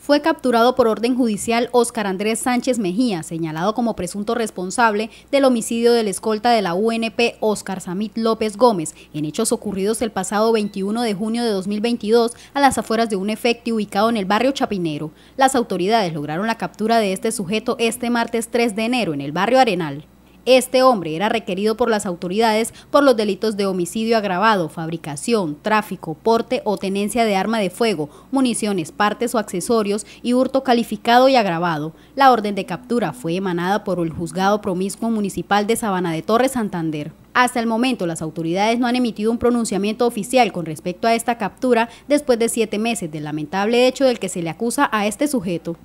fue capturado por orden judicial Óscar Andrés Sánchez Mejía, señalado como presunto responsable del homicidio del escolta de la UNP Óscar Samit López Gómez, en hechos ocurridos el pasado 21 de junio de 2022 a las afueras de un efecti ubicado en el barrio Chapinero. Las autoridades lograron la captura de este sujeto este martes 3 de enero en el barrio Arenal. Este hombre era requerido por las autoridades por los delitos de homicidio agravado, fabricación, tráfico, porte o tenencia de arma de fuego, municiones, partes o accesorios y hurto calificado y agravado. La orden de captura fue emanada por el juzgado promiscuo municipal de Sabana de Torres, Santander. Hasta el momento, las autoridades no han emitido un pronunciamiento oficial con respecto a esta captura después de siete meses del lamentable hecho del que se le acusa a este sujeto.